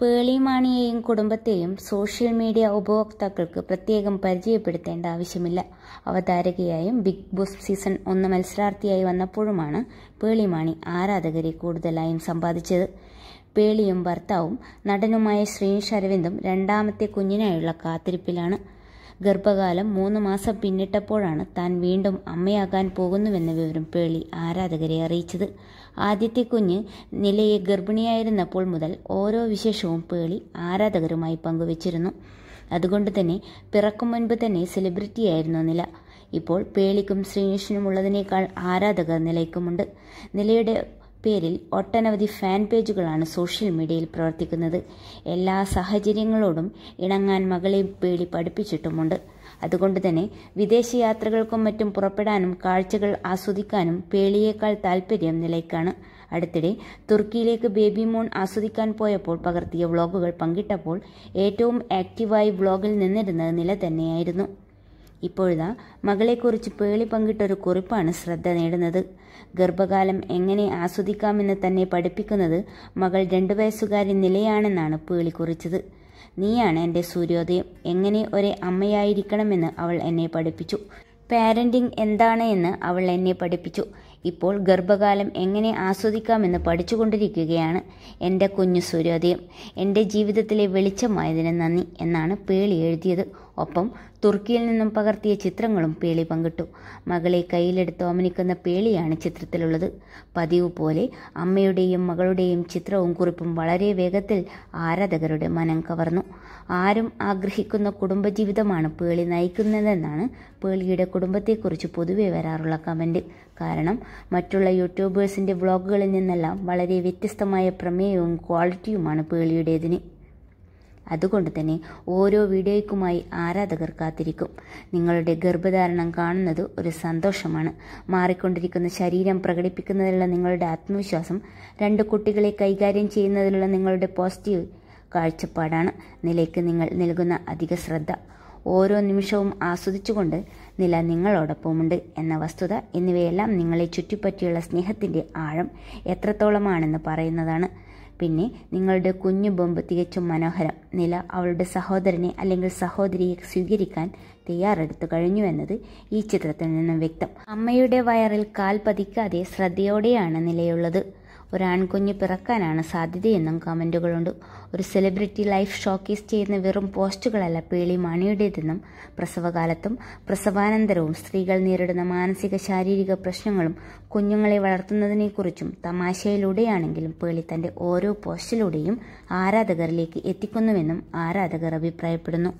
പേളിമാണിയെയും കുടുംബത്തെയും social media ഉപഭോക്താക്കൾക്ക് പ്രത്യേകം പരിചയപ്പെടുത്തേണ്ട ആവശ്യമില്ല അവതാരകയായും ബിഗ് ബോസ് സീസൺ ഒന്ന് മത്സരാർത്ഥിയായി വന്നപ്പോഴുമാണ് പേളിമാണി ആരാധകരെ കൂടുതലായും സമ്പാദിച്ചത് പേളിയും ഭർത്താവും നടനുമായ ശ്രീനിഷ് അരവിന്ദും രണ്ടാമത്തെ കുഞ്ഞിനായുള്ള കാത്തിരിപ്പിലാണ് ഗർഭകാലം മൂന്ന് മാസം പിന്നിട്ടപ്പോഴാണ് താൻ വീണ്ടും അമ്മയാകാൻ പോകുന്നുവെന്ന വിവരം പേളി ആരാധകരെ അറിയിച്ചത് ആദ്യത്തെ കുഞ്ഞ് നിലയെ ഗർഭിണിയായിരുന്നപ്പോൾ മുതൽ ഓരോ വിശേഷവും പേളി ആരാധകരുമായി പങ്കുവച്ചിരുന്നു അതുകൊണ്ട് തന്നെ പിറക്കും മുൻപ് തന്നെ സെലിബ്രിറ്റിയായിരുന്നു നില ഇപ്പോൾ പേളിക്കും ശ്രീനിഷിനുമുള്ളതിനേക്കാൾ ആരാധകർ നിലയ്ക്കുമുണ്ട് നിലയുടെ പേരിൽ ഒട്ടനവധി ഫാൻ പേജുകളാണ് സോഷ്യൽ മീഡിയയിൽ പ്രവർത്തിക്കുന്നത് എല്ലാ സാഹചര്യങ്ങളോടും ഇണങ്ങാൻ മകളെ പേടി പഠിപ്പിച്ചിട്ടുമുണ്ട് അതുകൊണ്ട് തന്നെ വിദേശയാത്രകൾക്കും മറ്റും പുറപ്പെടാനും കാഴ്ചകൾ ആസ്വദിക്കാനും പേളിയേക്കാൾ താൽപ്പര്യം നിലയ്ക്കാണ് അടുത്തിടെ തുർക്കിയിലേക്ക് ബേബി മോൺ ആസ്വദിക്കാൻ പോയപ്പോൾ പകർത്തിയ വ്ളോഗുകൾ പങ്കിട്ടപ്പോൾ ഏറ്റവും ആക്റ്റീവായി വ്ളോഗിൽ നിന്നിരുന്നത് നില തന്നെയായിരുന്നു ഇപ്പോഴിതാ മകളെക്കുറിച്ച് പേളി പങ്കിട്ടൊരു കുറിപ്പാണ് ശ്രദ്ധ നേടുന്നത് ഗർഭകാലം എങ്ങനെ ആസ്വദിക്കാമെന്ന് തന്നെ പഠിപ്പിക്കുന്നത് മകൾ രണ്ടു വയസ്സുകാരി നിലയാണെന്നാണ് പേളി കുറിച്ചത് നീയാണ് എൻ്റെ സൂര്യോദയം എങ്ങനെ ഒരേ അമ്മയായിരിക്കണമെന്ന് അവൾ എന്നെ പഠിപ്പിച്ചു പാരൻറ്റിങ് എന്താണ് എന്ന് അവൾ എന്നെ പഠിപ്പിച്ചു ഇപ്പോൾ ഗർഭകാലം എങ്ങനെ ആസ്വദിക്കാമെന്ന് പഠിച്ചുകൊണ്ടിരിക്കുകയാണ് എൻ്റെ കുഞ്ഞു സൂര്യോദയം എൻ്റെ ജീവിതത്തിലെ വെളിച്ചമായതിന് നന്ദി എന്നാണ് പേളി എഴുതിയത് ഒപ്പം തുർക്കിയിൽ നിന്നും പകർത്തിയ ചിത്രങ്ങളും പേളി പങ്കിട്ടു മകളെ കയ്യിലെടുത്ത് ഓമനിക്കുന്ന പേളിയാണ് ചിത്രത്തിലുള്ളത് പതിവ് പോലെ അമ്മയുടെയും മകളുടെയും ചിത്രവും കുറിപ്പും വളരെ വേഗത്തിൽ ആരാധകരുടെ മനം കവർന്നു ആരും ആഗ്രഹിക്കുന്ന കുടുംബജീവിതമാണ് പേളി നയിക്കുന്നതെന്നാണ് പേളിയുടെ കുടുംബത്തെക്കുറിച്ച് പൊതുവെ വരാറുള്ള കമൻറ്റ് കാരണം മറ്റുള്ള യൂട്യൂബേഴ്സിൻ്റെ വ്ളോഗുകളിൽ നിന്നെല്ലാം വളരെ വ്യത്യസ്തമായ പ്രമേയവും ക്വാളിറ്റിയുമാണ് പേളിയുടേതിന് അതുകൊണ്ട് തന്നെ ഓരോ വീഡിയോയ്ക്കുമായി ആരാധകർ കാത്തിരിക്കും നിങ്ങളുടെ ഗർഭധാരണം കാണുന്നത് ഒരു സന്തോഷമാണ് മാറിക്കൊണ്ടിരിക്കുന്ന ശരീരം പ്രകടിപ്പിക്കുന്നതിനുള്ള നിങ്ങളുടെ ആത്മവിശ്വാസം രണ്ട് കുട്ടികളെ കൈകാര്യം ചെയ്യുന്നതിനുള്ള നിങ്ങളുടെ പോസിറ്റീവ് കാഴ്ചപ്പാടാണ് നിലയ്ക്ക് നിങ്ങൾ നൽകുന്ന അധിക ശ്രദ്ധ ഓരോ നിമിഷവും ആസ്വദിച്ചുകൊണ്ട് നില നിങ്ങളോടൊപ്പമുണ്ട് എന്ന വസ്തുത എന്നിവയെല്ലാം നിങ്ങളെ ചുറ്റിപ്പറ്റിയുള്ള സ്നേഹത്തിൻ്റെ ആഴം എത്രത്തോളമാണെന്ന് പറയുന്നതാണ് പിന്നെ നിങ്ങളുടെ കുഞ്ഞു ബോംബ് തികച്ചും മനോഹരം നില അവളുടെ സഹോദരനെ അല്ലെങ്കിൽ സഹോദരിയെ സ്വീകരിക്കാൻ തയ്യാറെടുത്തു എന്നത് ഈ ചിത്രത്തിൽ നിന്നും വ്യക്തം അമ്മയുടെ വയറിൽ കാൽ പതിക്കാതെ ശ്രദ്ധയോടെയാണ് നിലയുള്ളത് ഒരാൺകുഞ്ഞ് പിറക്കാനാണ് സാധ്യതയെന്നും കമൻറ്റുകളുണ്ട് ഒരു സെലിബ്രിറ്റി ലൈഫ് ഷോക്കേസ് ചെയ്യുന്ന വെറും പോസ്റ്റുകളല്ല പേളി മണിയുടേതെന്നും പ്രസവകാലത്തും പ്രസവാനന്തരവും സ്ത്രീകൾ നേരിടുന്ന മാനസിക ശാരീരിക പ്രശ്നങ്ങളും കുഞ്ഞുങ്ങളെ വളർത്തുന്നതിനെക്കുറിച്ചും തമാശയിലൂടെയാണെങ്കിലും പേളി തന്റെ ഓരോ പോസ്റ്റിലൂടെയും ആരാധകരിലേക്ക് എത്തിക്കുന്നുവെന്നും ആരാധകർ അഭിപ്രായപ്പെടുന്നു